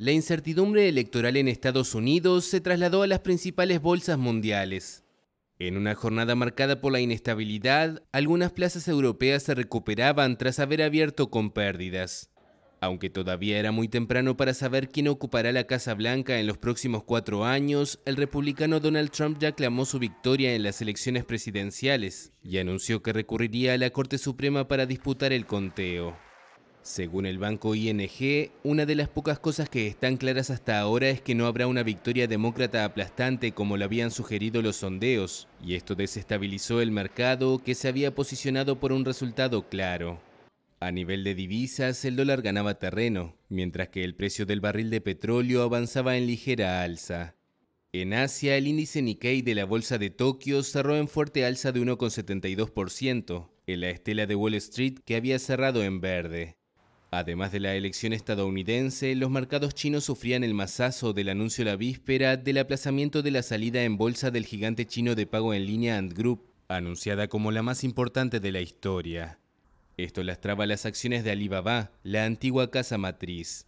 La incertidumbre electoral en Estados Unidos se trasladó a las principales bolsas mundiales. En una jornada marcada por la inestabilidad, algunas plazas europeas se recuperaban tras haber abierto con pérdidas. Aunque todavía era muy temprano para saber quién ocupará la Casa Blanca en los próximos cuatro años, el republicano Donald Trump ya clamó su victoria en las elecciones presidenciales y anunció que recurriría a la Corte Suprema para disputar el conteo. Según el banco ING, una de las pocas cosas que están claras hasta ahora es que no habrá una victoria demócrata aplastante como lo habían sugerido los sondeos, y esto desestabilizó el mercado que se había posicionado por un resultado claro. A nivel de divisas, el dólar ganaba terreno, mientras que el precio del barril de petróleo avanzaba en ligera alza. En Asia, el índice Nikkei de la Bolsa de Tokio cerró en fuerte alza de 1,72%, en la estela de Wall Street que había cerrado en verde. Además de la elección estadounidense, los mercados chinos sufrían el mazazo del anuncio la víspera del aplazamiento de la salida en bolsa del gigante chino de pago en línea Ant Group, anunciada como la más importante de la historia. Esto lastraba las acciones de Alibaba, la antigua casa matriz.